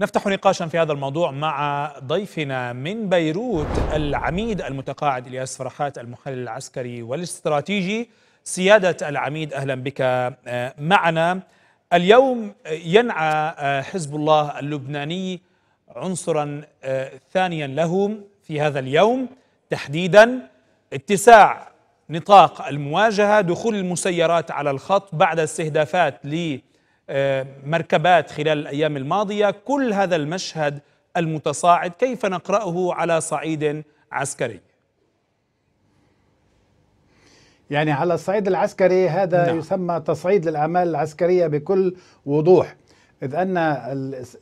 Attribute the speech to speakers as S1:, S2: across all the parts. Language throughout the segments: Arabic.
S1: نفتح نقاشا في هذا الموضوع مع ضيفنا من بيروت العميد المتقاعد الياس فرحات المحلل العسكري والاستراتيجي سياده العميد اهلا بك آه، معنا اليوم ينعى آه، حزب الله اللبناني عنصرا آه، ثانيا له في هذا اليوم تحديدا اتساع نطاق المواجهه دخول المسيرات على الخط بعد استهدافات ل آه، مركبات خلال الايام الماضيه كل هذا المشهد المتصاعد كيف نقراه على صعيد عسكري
S2: يعني على الصعيد العسكري هذا نعم. يسمى تصعيد للاعمال العسكريه بكل وضوح اذ ان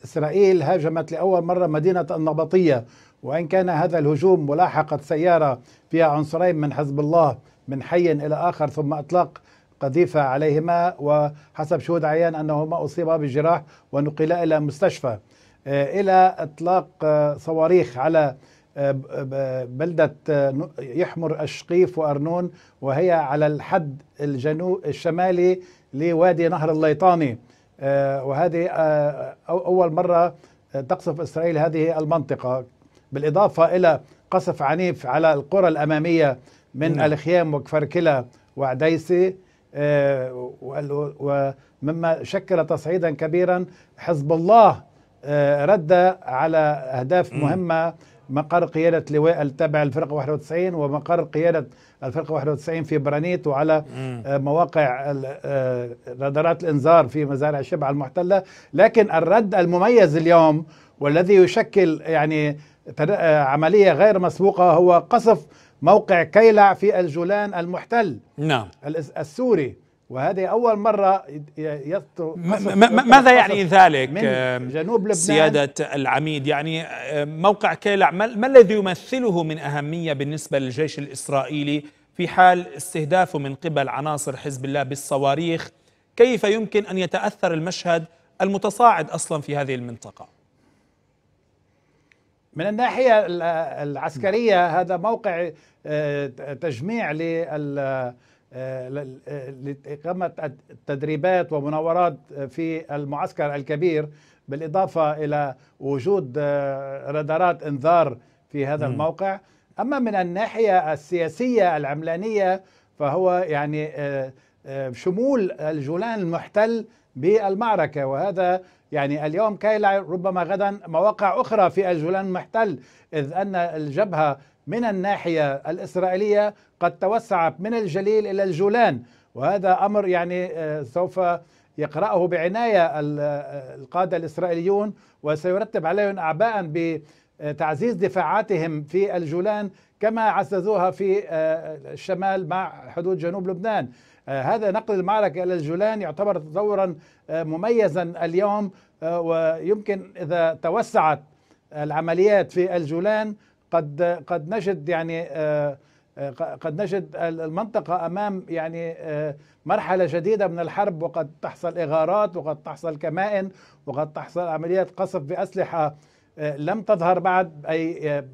S2: اسرائيل هاجمت لاول مره مدينه النبطيه وان كان هذا الهجوم ملاحقه سياره فيها عنصرين من حزب الله من حي الى اخر ثم اطلاق قذيفة عليهما وحسب شهود عيان أنهما أصيبا بجراح ونقلا إلى مستشفى آه، إلى إطلاق آه، صواريخ على آه، بلدة يحمر الشقيف وأرنون وهي على الحد الجنوب الشمالي لوادي نهر الليطاني وهذه أول مرة تقصف إسرائيل هذه المنطقة بالإضافة إلى قصف عنيف على القرى الأمامية من نعم. الخيام وكفركلة وعديسي آه، ومما شكل تصعيدا كبيرا حزب الله آه، رد على أهداف مهمة مقر قيادة لواء التابع للفرقة 91 ومقر قيادة الفرقة 91 في برانيت وعلى آه، مواقع رادارات الإنذار في مزارع شبع المحتلة لكن الرد المميز اليوم والذي يشكل يعني عملية غير مسبوقة هو قصف موقع كيلع في الجولان المحتل نعم السوري وهذه أول مرة يسطر
S1: ماذا يعني ذلك من جنوب لبنان سيادة العميد يعني موقع كيلع ما الذي يمثله من أهمية بالنسبة للجيش الإسرائيلي في حال استهدافه من قبل عناصر حزب الله بالصواريخ كيف يمكن أن يتأثر المشهد المتصاعد أصلا في هذه المنطقة
S2: من الناحية العسكرية هذا موقع آه، تجميع لل آه، آه، لإقامة التدريبات ومناورات في المعسكر الكبير بالإضافة إلى وجود رادارات إنذار في هذا الموقع أما من الناحية السياسية العملانية فهو يعني شمول الجولان المحتل بالمعركة وهذا يعني اليوم كايلا ربما غدا مواقع أخرى في الجولان محتل إذ أن الجبهة من الناحية الإسرائيلية قد توسعت من الجليل إلى الجولان وهذا أمر يعني آه، سوف يقرأه بعناية آه، القادة الإسرائيليون وسيرتب عليهم أعباء ب آه، تعزيز دفاعاتهم في الجولان كما عززوها في آه، الشمال مع حدود جنوب لبنان آه، هذا نقل المعركة إلى الجولان يعتبر تطورا مميزا اليوم ويمكن إذا توسعت العمليات في الجولان قد قد نجد يعني قد نجد المنطقة أمام يعني مرحلة جديدة من الحرب وقد تحصل إغارات وقد تحصل كمائن وقد تحصل عمليات قصف بأسلحة لم تظهر بعد أي آه،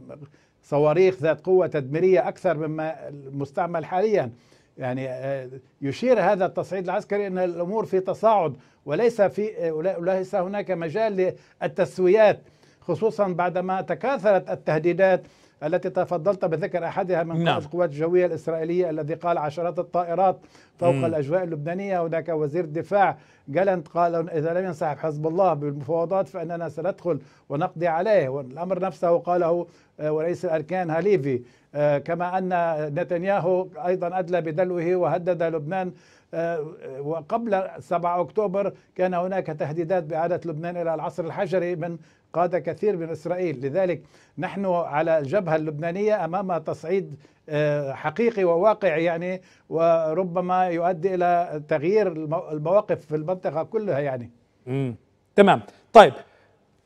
S2: صواريخ ذات قوة تدميرية أكثر مما المستعمل حاليا يعني آه، يشير هذا التصعيد العسكري أن الأمور في تصاعد وليس في آه، وليس هناك مجال للتسويات خصوصا بعدما تكاثرت التهديدات التي تفضلت بذكر أحدها من نعم. قوات الجوية الإسرائيلية الذي قال عشرات الطائرات فوق مم. الأجواء اللبنانية هناك وزير الدفاع جالنت قال إذا لم ينسحب حزب الله بالمفاوضات فإننا سندخل ونقضي عليه والأمر نفسه قاله آه، ورئيس الأركان هاليفي آه، كما أن نتنياهو أيضا أدلى بدلوه وهدد لبنان آه، وقبل 7 أكتوبر كان هناك تهديدات بإعادة لبنان إلى العصر الحجري من قادة كثير من إسرائيل لذلك نحن على الجبهة اللبنانية أمام تصعيد آه، حقيقي وواقعي يعني وربما يؤدي إلى تغيير المواقف في المنطقة كلها يعني
S1: مم. تمام طيب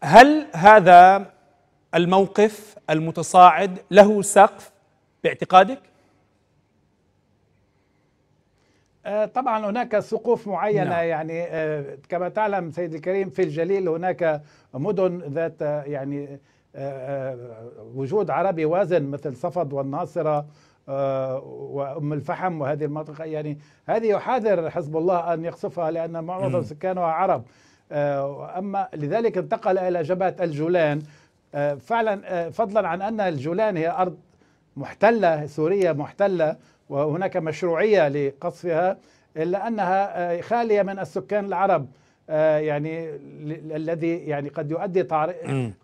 S1: هل هذا الموقف المتصاعد له سقف باعتقادك؟
S2: آه، طبعا هناك سقوف معينه نعم. يعني آه، كما تعلم سيد الكريم في الجليل هناك مدن ذات آه، يعني وجود عربي وازن مثل صفد والناصره وام الفحم وهذه المنطقه يعني هذه يحاذر حزب الله ان يقصفها لان معظم سكانها عرب اما لذلك انتقل الى جبهه الجولان فعلا فضلا عن ان الجولان هي ارض محتلة سوريا محتلة وهناك مشروعية لقصفها إلا أنها آه، خالية من السكان العرب آه، يعني الذي يعني قد يؤدي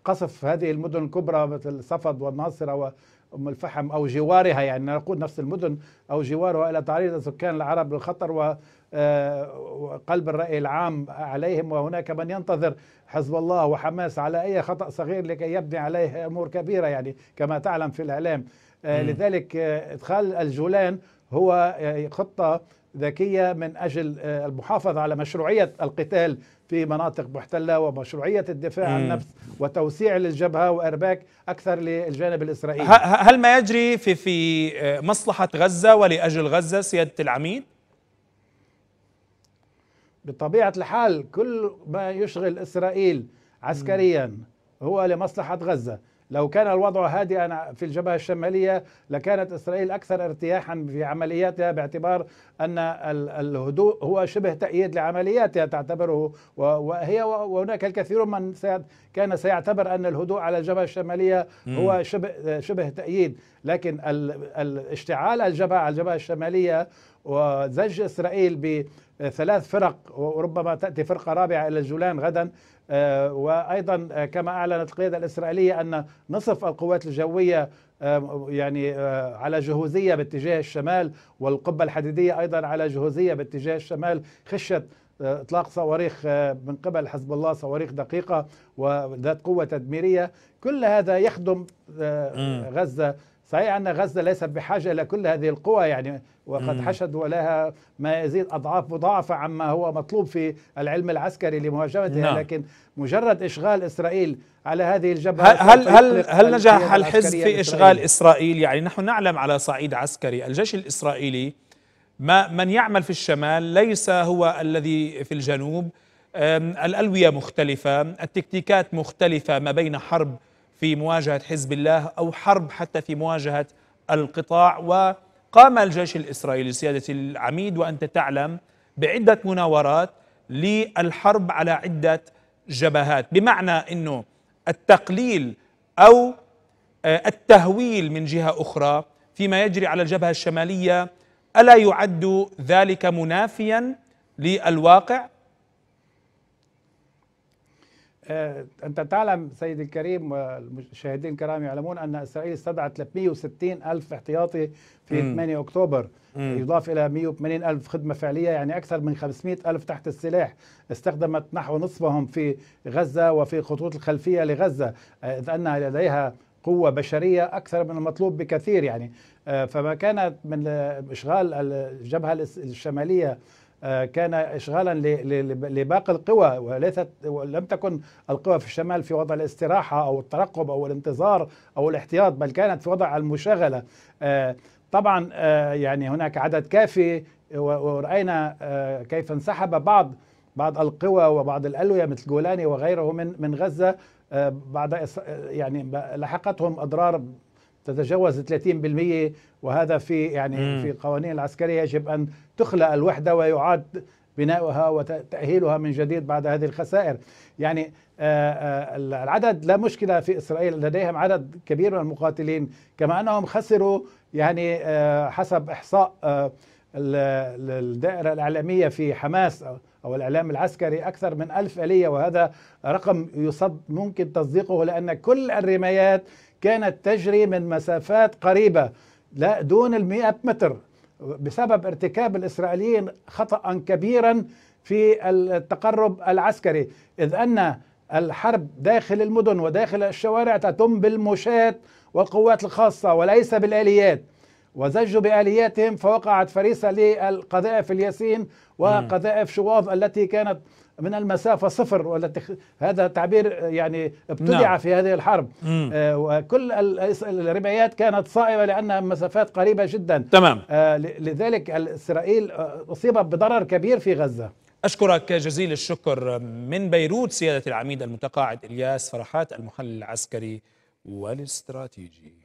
S2: قصف هذه المدن الكبرى مثل صفد والناصرة وأم الفحم أو جوارها يعني نقول نفس المدن أو جوارها إلى تعريض السكان العرب للخطر و آه، وقلب الرأي العام عليهم وهناك من ينتظر حزب الله وحماس على أي خطأ صغير لكي يبني عليه أمور كبيرة يعني كما تعلم في الإعلام آه، لذلك آه، إدخال الجولان هو آه، خطة ذكية من أجل المحافظة على مشروعية القتال في مناطق محتلة ومشروعية الدفاع عن النفس وتوسيع للجبهة وإرباك أكثر للجانب الإسرائيلي هل
S1: ما يجري في, في مصلحة غزة ولأجل غزة سيادة العميد؟
S2: بطبيعة الحال كل ما يشغل إسرائيل عسكريا هو لمصلحة غزة لو كان الوضع هادئا في الجبهة الشمالية لكانت إسرائيل أكثر ارتياحا في عملياتها باعتبار أن الهدوء هو شبه تأييد لعملياتها تعتبره وهي وهناك الكثير من كان سيعتبر أن الهدوء على الجبهة الشمالية هو شبه, شبه تأييد لكن اشتعال الجبهة على الجبهة الشمالية وزج إسرائيل ب آه، ثلاث فرق وربما تأتي فرقة رابعة إلى الجولان غدا آه، وأيضا آه، كما أعلنت القيادة الإسرائيلية أن نصف القوات الجوية يعني على جهوزية باتجاه الشمال والقبة الحديدية أيضا على جهوزية باتجاه الشمال خشية اطلاق صواريخ من قبل حزب الله صواريخ دقيقه وذات قوه تدميريه كل هذا يخدم غزه صحيح أن غزة ليست بحاجة إلى كل هذه القوى يعني وقد حشدوا لها ما يزيد أضعاف مضاعفة عما هو مطلوب في العلم العسكري لمهاجمتها نعم. لكن مجرد إشغال إسرائيل على هذه الجبهة هل هل هل نجح الحزب في إشغال
S1: إسرائيل يعني نحن نعلم على صعيد عسكري الجيش الإسرائيلي ما من يعمل في الشمال ليس هو الذي في الجنوب الألوية مختلفة التكتيكات مختلفة ما بين حرب في مواجهة حزب الله أو حرب حتى في مواجهة القطاع وقام الجيش الإسرائيلي سيادة العميد وأنت تعلم بعدة مناورات للحرب على عدة جبهات بمعنى أنه التقليل أو آه، التهويل من جهة أخرى فيما يجري على الجبهة الشمالية ألا يعد ذلك منافيا للواقع
S2: آه، أنت تعلم سيد الكريم والمشاهدين الكرام يعلمون أن إسرائيل استدعت 360 ألف احتياطي في م. 8 أكتوبر م. يضاف إلى 180 ألف خدمة فعلية يعني أكثر من 500 ألف تحت السلاح استخدمت نحو نصفهم في غزة وفي خطوط الخلفية لغزة آه، إذ أنها لديها قوة بشرية أكثر من المطلوب بكثير يعني آه، فما كانت من إشغال الجبهة الشمالية آه، كان إشغالا لباقي القوى وليست ولم تكن القوى في الشمال في وضع الاستراحة أو الترقب أو الانتظار أو الاحتياط بل كانت في وضع المشاغلة آه، طبعا آه، يعني هناك عدد كافي ورأينا كيف انسحب بعض بعض القوى وبعض الألوية مثل جولاني وغيره من من غزة بعد يعني لحقتهم أضرار تتجاوز 30% وهذا في يعني مم. في القوانين العسكريه يجب ان تخلى الوحده ويعاد بناؤها وتاهيلها من جديد بعد هذه الخسائر يعني آه، آه، العدد لا مشكله في اسرائيل لديهم عدد كبير من المقاتلين كما انهم خسروا يعني آه، حسب احصاء الدائره الاعلاميه في حماس أو الإعلام العسكري أكثر من ألف آلية وهذا رقم يصد ممكن تصديقه لأن كل الرمايات كانت تجري من مسافات قريبة لا دون المئة متر بسبب ارتكاب الإسرائيليين خطأ كبيرا في التقرب العسكري إذ أن الحرب داخل المدن وداخل الشوارع تتم بالمشاة والقوات الخاصة وليس بالآليات وزجوا بآلياتهم فوقعت فريسة للقذائف الياسين وقذائف شواظ التي كانت من المسافة صفر والتي هذا تعبير يعني ابتدع نعم. في هذه الحرب آه وكل الرميات كانت صائبة لأنها مسافات قريبة جدا تمام آه لذلك إسرائيل آه، أصيبت بضرر كبير في غزة
S1: أشكرك جزيل الشكر من بيروت سيادة العميد المتقاعد إلياس فرحات المحلل العسكري والاستراتيجي